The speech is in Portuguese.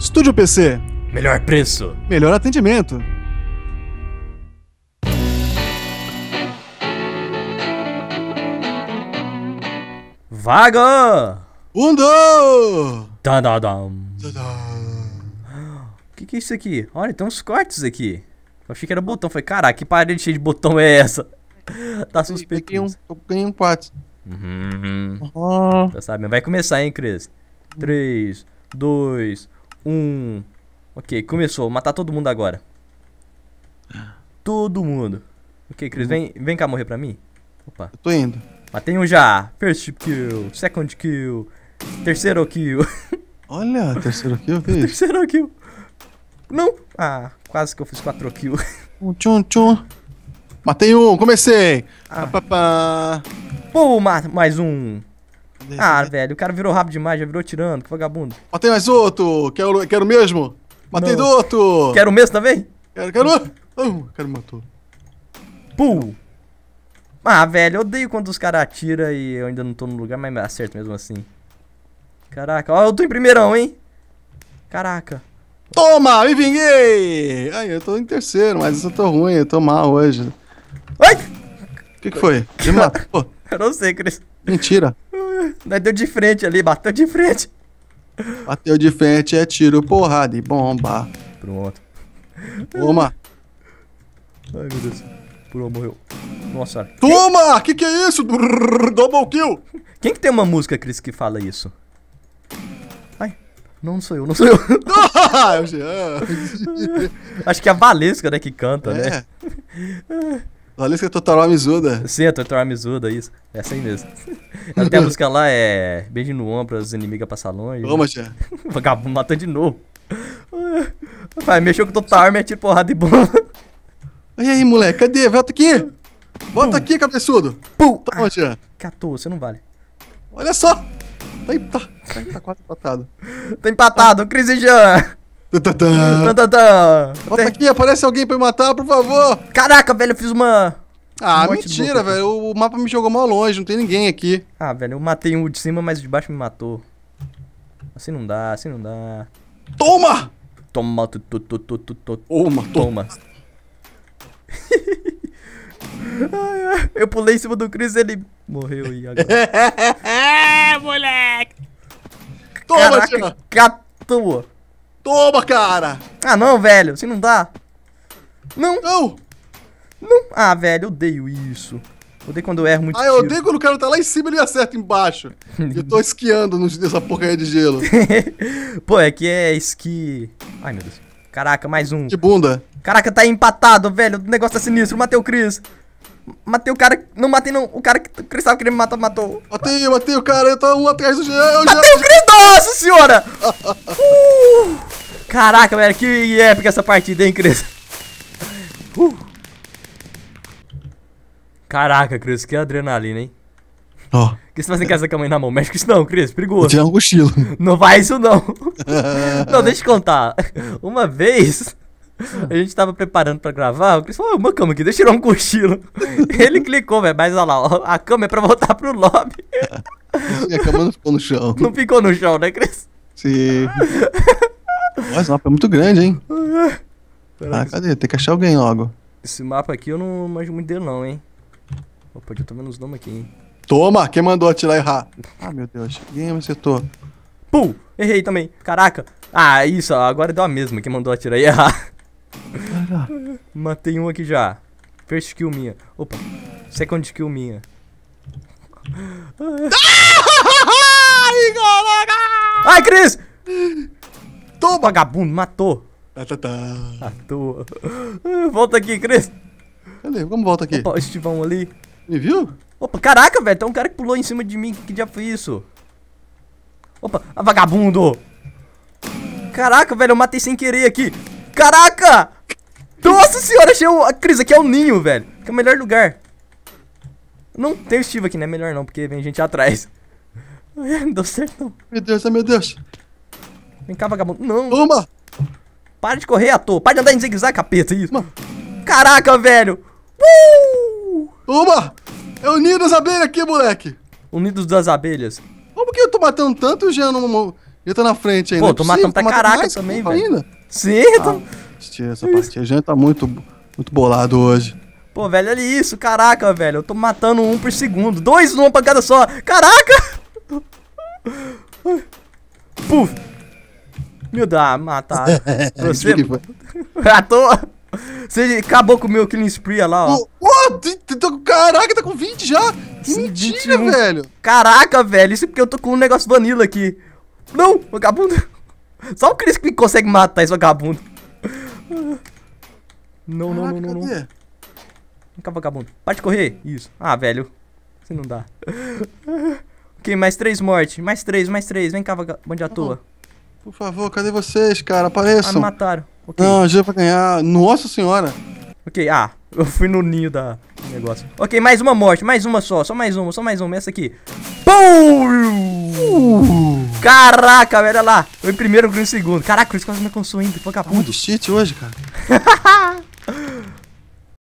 Estúdio PC. Melhor preço. Melhor atendimento. Vaga! Undo! Tadadam. O que, é isso aqui? Olha, tem uns cortes aqui. Eu achei que era botão. Falei, caraca, que parede cheia de botão é essa? tá suspeito. Eu ganhei um, um 4. Uhum. uhum. uhum. Tá sabendo. Vai começar, hein, Cris? 3, 2, 1. Um. Ok, começou. Vou matar todo mundo agora. Todo mundo. Ok, Chris, vem, vem cá morrer pra mim. Opa. Eu tô indo. Matei um já. First kill, second kill, terceiro kill. Olha, terceiro kill, bicho. terceiro kill. Não. Ah, quase que eu fiz quatro kill. Um tchum tchum. Matei um, comecei. Ah. Pô, mais um. Ah, velho, o cara virou rápido demais, já virou tirando, que vagabundo. Matei mais outro! Quero, o mesmo? Matei do outro! Quero mesmo também? Quero, quero! Oh, cara me matou. Pum! Ah, velho, eu odeio quando os caras atiram e eu ainda não tô no lugar, mas acerto mesmo assim. Caraca, ó, eu tô em primeirão, hein? Caraca. Toma, me vinguei! Ai, eu tô em terceiro, mas eu tô ruim, eu tô mal hoje. Ai! O que que foi? Me matou. eu não sei, Cris. Mentira. Nós deu de frente ali, bateu de frente. Bateu de frente, é tiro, porrada e bomba. Pronto. Toma. Ai, meu Deus. Puro morreu. Nossa. Toma! Que que é isso? Double kill. Quem que tem uma música, Cris, que fala isso? Ai, não, não sou eu, não sou eu. É Acho que é a Valesca, né, que canta, é. né? Valesca é Totoro Mizuda. Sim, é Totoro Mizuda, isso. É assim mesmo. Até a música lá é Beijo no ombro, as inimigas passar longe. Toma, tia. Vagabundo mata de novo. Vai, mexeu com o Totoro, me atira porrada e bola. E aí, moleque, cadê? Volta aqui! Volta aqui, cabeçudo! Pum! Toma, ah, tia. Catou, você não vale. Olha só! Tá, tá, tá, tá quase empatado. Tá empatado, Cris e Jean! Volta aqui, aparece alguém pra me matar, por favor! Caraca, velho, eu fiz uma. Ah, um mentira, velho. Tá. O mapa me jogou mal longe, não tem ninguém aqui. Ah, velho, eu matei um de cima, mas o de baixo me matou. Assim não dá, assim não dá. Toma! Toma, tu, tu, tu, tu, tu, tu, toma, toma. eu pulei em cima do Chris e ele morreu e agora. é, moleque! Toma, Caraca, Toma, cara! Ah, não, velho, assim não dá. Não! Não! Não. Ah, velho, eu odeio isso. Odeio quando eu erro muito Ah, eu tiro. odeio quando o cara tá lá em cima e ele acerta embaixo. eu tô esquiando nessa porcaria de gelo. Pô, é que é esqui... Ai, meu Deus. Caraca, mais um. De bunda. Caraca, tá empatado, velho. O negócio tá sinistro. Matei o Cris. Matei o cara. Não matei, não. O cara que o Cris tava querendo me matar, matou. Matei, matei o cara. Eu tô um atrás do gelo. Matei já... o Cris, nossa senhora! uh! Caraca, velho. Que épica essa partida, hein, Cris? Caraca, Cris, que adrenalina, hein? Ó. Oh. O que você tá faz com essa cama aí na mão? Mexe com isso não, Cris, perigoso. Vou tirar é um cochilo. Não vai isso não. não, deixa eu contar. Uma vez, a gente tava preparando pra gravar, o Cris falou, uma cama aqui, deixa eu tirar um cochilo. Ele clicou, velho, mas olha lá, ó, a cama é pra voltar pro lobby. E a cama não ficou no chão. Não ficou no chão, né, Cris? Sim. Mas o mapa é muito grande, hein? Ah, cadê? Tem que achar alguém logo. Esse mapa aqui eu não manjo muito dele não, hein? Opa, já tomando os nomes aqui, hein? Toma! Quem mandou atirar e errar? Ah, meu Deus. Quem você tô? Pum! Errei também. Caraca. Ah, isso. Agora deu a mesma. Quem mandou atirar e errar. Caraca. Matei um aqui já. First kill minha. Opa. Second kill minha. Ai, Cris! Toma! Vagabundo, matou. Ah, Matou. Volta aqui, Cris. Cadê? Vamos volta aqui. Opa, o estivão ali. Me viu? Opa, caraca, velho, tem um cara que pulou em cima de mim. Que, que foi isso? Opa, ah, vagabundo! Caraca, velho, eu matei sem querer aqui. Caraca! Nossa senhora, achei o... A Cris, aqui é o ninho, velho. Que é o melhor lugar. Não tem o Steve aqui, né? Melhor não, porque vem gente atrás. não deu certo, não. Meu Deus, meu Deus. Vem cá, vagabundo. Não. Uma! Para de correr à toa. Para de andar em zigue-zague, capeta, isso. Uma. Caraca, velho. Uh! Uma! É o ninho das abelhas aqui, moleque. Unidos das abelhas. Como por que eu tô matando tanto e o Jean não... Ele tá na frente ainda. Pô, é tô matando pra caraca também, velho. Ainda. Sim, ah, tô... Tia, essa partida. O Jean tá muito, muito bolado hoje. Pô, velho, olha isso. Caraca, velho. Eu tô matando um por segundo. Dois numa pancada só. Caraca! Puf. Meu dá, ah, matar. Você. à Você acabou com o meu killing spree lá, ó. Oh, Caraca, tá com 20 já? mentira, velho. Caraca, velho. Isso é porque eu tô com um negócio vanilla aqui. Não, vagabundo. Só o Chris que consegue matar esse vagabundo. Não, Caraca, não, não, não. Cadê? Vem cá, vagabundo. Para de correr. Isso. Ah, velho. Você não dá. ok, mais três mortes. Mais três, mais três. Vem cá, vagabundo à tá toa. Por favor, cadê vocês, cara? Apareçam. Ah, me mataram. Okay. Não, ajuda é pra ganhar. Nossa senhora. Ok, ah. Eu fui no ninho da negócio. Ok, mais uma morte, mais uma só, só mais uma, só mais uma. Essa aqui. Pum! Caraca, velho, olha lá. Eu em primeiro, eu em segundo. Caraca, o Chris quase me consumindo. Tá muito cheat hoje, cara.